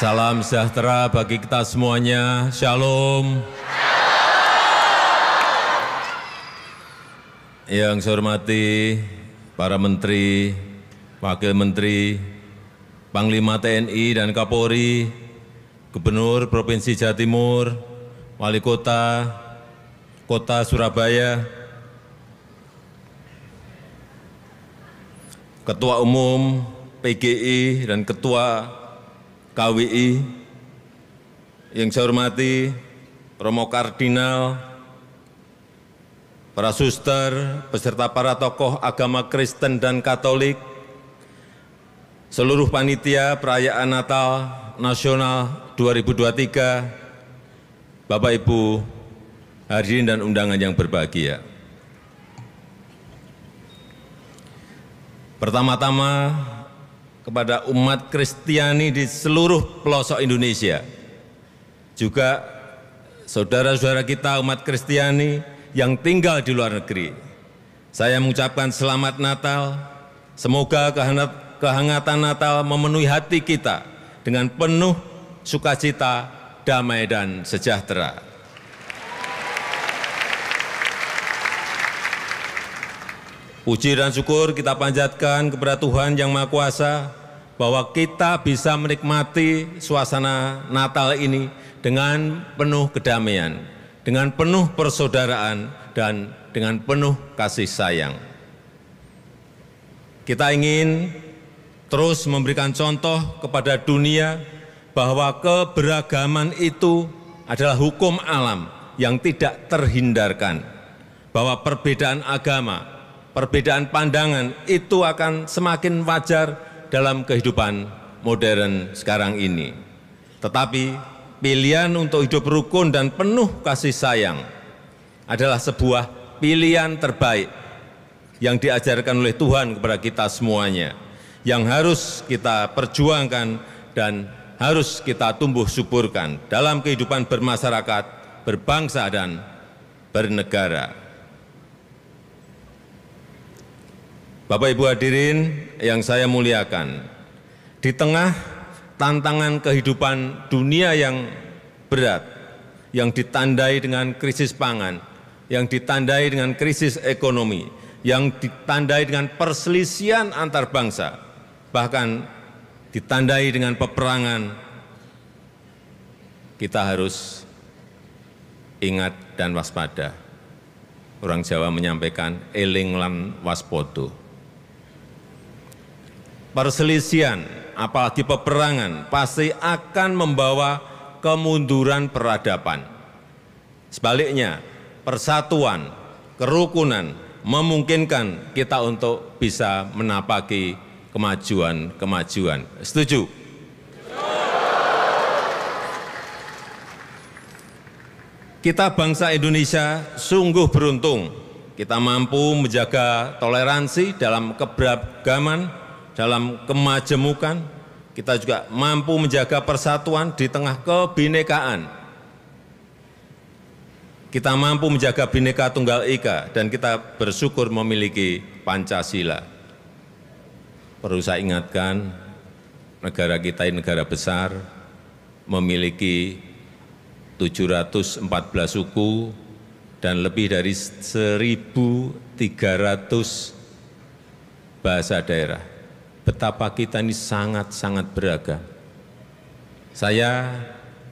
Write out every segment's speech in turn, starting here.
Salam sejahtera bagi kita semuanya. Shalom. Ya, yang saya hormati para menteri, wakil menteri, Panglima TNI dan Kapolri, Gubernur Provinsi Jawa Timur, Wali Kota, Kota Surabaya, Ketua Umum PGI dan Ketua KWI, yang saya hormati Romo Kardinal, para suster, beserta para tokoh agama Kristen dan Katolik, seluruh panitia perayaan Natal Nasional 2023, Bapak Ibu hadirin dan undangan yang berbahagia. Pertama-tama, kepada umat Kristiani di seluruh pelosok Indonesia. Juga saudara-saudara kita umat Kristiani yang tinggal di luar negeri. Saya mengucapkan selamat Natal. Semoga kehangatan Natal memenuhi hati kita dengan penuh sukacita, damai, dan sejahtera. Puji dan syukur kita panjatkan kepada Tuhan Yang Maha Kuasa, bahwa kita bisa menikmati suasana Natal ini dengan penuh kedamaian, dengan penuh persaudaraan, dan dengan penuh kasih sayang. Kita ingin terus memberikan contoh kepada dunia bahwa keberagaman itu adalah hukum alam yang tidak terhindarkan, bahwa perbedaan agama, perbedaan pandangan itu akan semakin wajar dalam kehidupan modern sekarang ini. Tetapi pilihan untuk hidup rukun dan penuh kasih sayang adalah sebuah pilihan terbaik yang diajarkan oleh Tuhan kepada kita semuanya, yang harus kita perjuangkan dan harus kita tumbuh suburkan dalam kehidupan bermasyarakat, berbangsa, dan bernegara. Bapak Ibu hadirin yang saya muliakan, di tengah tantangan kehidupan dunia yang berat, yang ditandai dengan krisis pangan, yang ditandai dengan krisis ekonomi, yang ditandai dengan perselisihan antar bangsa, bahkan ditandai dengan peperangan, kita harus ingat dan waspada. Orang Jawa menyampaikan eling lan waspodo perselisian, apalagi peperangan, pasti akan membawa kemunduran peradaban. Sebaliknya, persatuan, kerukunan memungkinkan kita untuk bisa menapaki kemajuan-kemajuan. Setuju? Kita bangsa Indonesia sungguh beruntung. Kita mampu menjaga toleransi dalam keberagaman, dalam kemajemukan, kita juga mampu menjaga persatuan di tengah kebinekaan. Kita mampu menjaga bineka tunggal ika dan kita bersyukur memiliki Pancasila. Perlu saya ingatkan, negara kita ini negara besar, memiliki 714 suku dan lebih dari 1.300 bahasa daerah betapa kita ini sangat-sangat beragam. Saya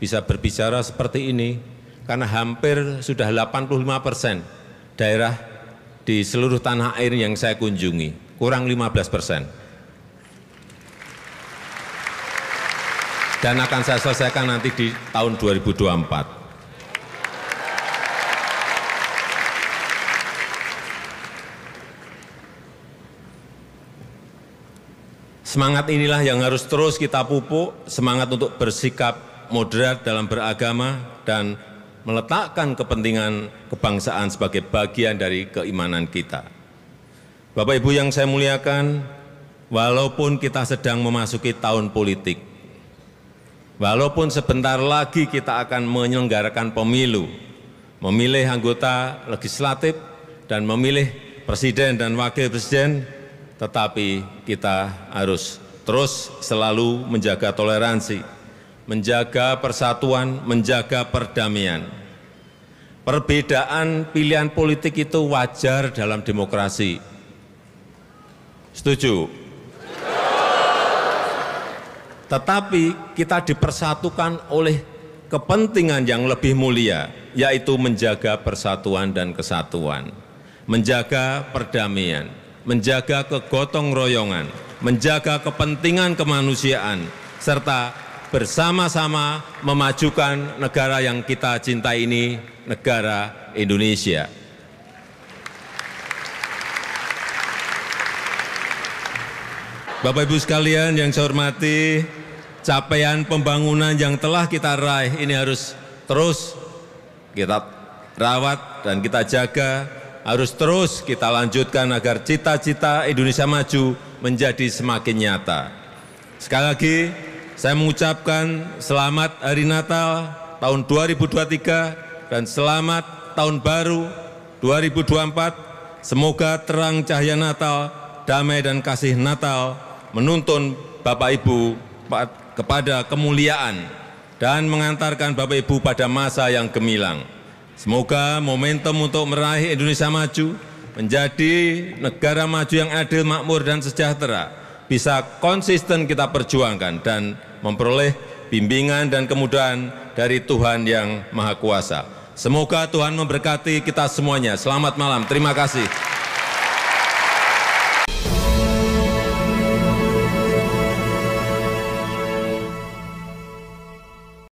bisa berbicara seperti ini karena hampir sudah 85 persen daerah di seluruh tanah air yang saya kunjungi, kurang 15 persen. Dan akan saya selesaikan nanti di tahun 2024. Semangat inilah yang harus terus kita pupuk, semangat untuk bersikap moderat dalam beragama dan meletakkan kepentingan kebangsaan sebagai bagian dari keimanan kita. Bapak Ibu yang saya muliakan, walaupun kita sedang memasuki tahun politik, walaupun sebentar lagi kita akan menyelenggarakan pemilu, memilih anggota legislatif dan memilih presiden dan wakil presiden, tetapi kita harus terus selalu menjaga toleransi, menjaga persatuan, menjaga perdamaian. Perbedaan pilihan politik itu wajar dalam demokrasi. Setuju? Tetapi kita dipersatukan oleh kepentingan yang lebih mulia, yaitu menjaga persatuan dan kesatuan, menjaga perdamaian menjaga kegotong royongan, menjaga kepentingan kemanusiaan, serta bersama-sama memajukan negara yang kita cintai ini, negara Indonesia. Bapak Ibu sekalian yang saya hormati, capaian pembangunan yang telah kita raih ini harus terus kita rawat dan kita jaga harus terus kita lanjutkan agar cita-cita Indonesia maju menjadi semakin nyata. Sekali lagi, saya mengucapkan selamat Hari Natal tahun 2023 dan selamat Tahun Baru 2024. Semoga terang cahaya Natal, damai dan kasih Natal menuntun Bapak Ibu kepada kemuliaan dan mengantarkan Bapak Ibu pada masa yang gemilang. Semoga momentum untuk meraih Indonesia maju menjadi negara maju yang adil, makmur, dan sejahtera bisa konsisten kita perjuangkan dan memperoleh bimbingan dan kemudahan dari Tuhan yang Maha Kuasa. Semoga Tuhan memberkati kita semuanya. Selamat malam. Terima kasih.